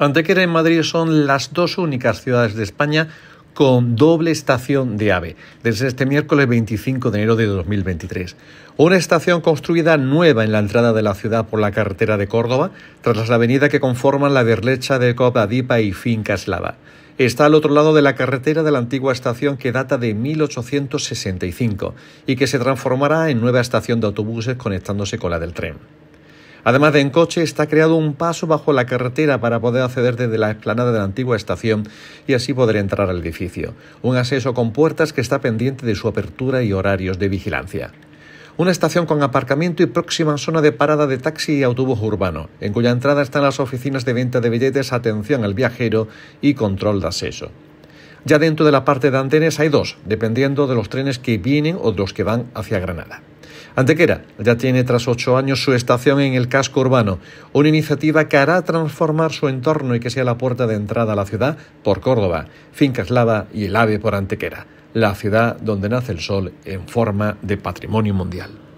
Antequera y Madrid son las dos únicas ciudades de España con doble estación de AVE desde este miércoles 25 de enero de 2023. Una estación construida nueva en la entrada de la ciudad por la carretera de Córdoba, tras la avenida que conforman la verlecha de Copa Dipa y Finca Está al otro lado de la carretera de la antigua estación que data de 1865 y que se transformará en nueva estación de autobuses conectándose con la del tren. Además de en coche, está creado un paso bajo la carretera para poder acceder desde la explanada de la antigua estación y así poder entrar al edificio. Un acceso con puertas que está pendiente de su apertura y horarios de vigilancia una estación con aparcamiento y próxima zona de parada de taxi y autobús urbano, en cuya entrada están las oficinas de venta de billetes, atención al viajero y control de acceso. Ya dentro de la parte de andenes hay dos, dependiendo de los trenes que vienen o de los que van hacia Granada. Antequera ya tiene tras ocho años su estación en el casco urbano, una iniciativa que hará transformar su entorno y que sea la puerta de entrada a la ciudad por Córdoba, Finca Eslava y el AVE por Antequera, la ciudad donde nace el sol en forma de patrimonio mundial.